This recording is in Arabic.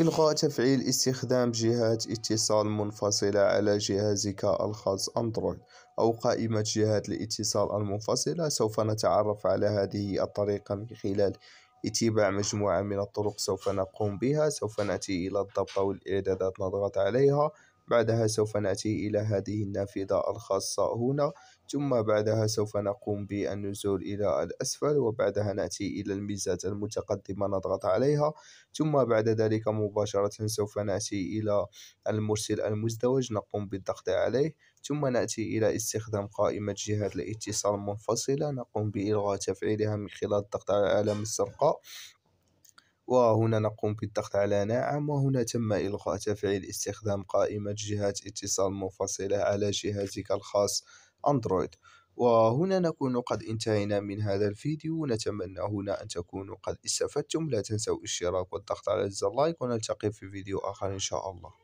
إلغاء تفعيل استخدام جهات اتصال منفصلة على جهازك الخاص أندرويد أو قائمة جهات الاتصال المنفصلة سوف نتعرف على هذه الطريقة من خلال اتباع مجموعة من الطرق سوف نقوم بها سوف نأتي إلى الضبط والإعدادات نضغط عليها بعدها سوف نأتي إلى هذه النافذة الخاصة هنا ثم بعدها سوف نقوم بالنزول إلى الأسفل وبعدها نأتي إلى الميزات المتقدمة نضغط عليها ثم بعد ذلك مباشرة سوف نأتي إلى المرسل المزدوج نقوم بالضغط عليه ثم نأتي إلى استخدام قائمة جهات الاتصال منفصلة نقوم بإلغاء تفعيلها من خلال الضغط على العلامة الزرقاء وهنا نقوم بالضغط على نعم وهنا تم إلغاء تفعيل استخدام قائمة جهات اتصال منفصلة على جهازك الخاص أندرويد وهنا نكون قد انتهينا من هذا الفيديو نتمنى هنا أن تكونوا قد استفدتم لا تنسوا الاشتراك والضغط على زر لايك ونلتقي في فيديو آخر إن شاء الله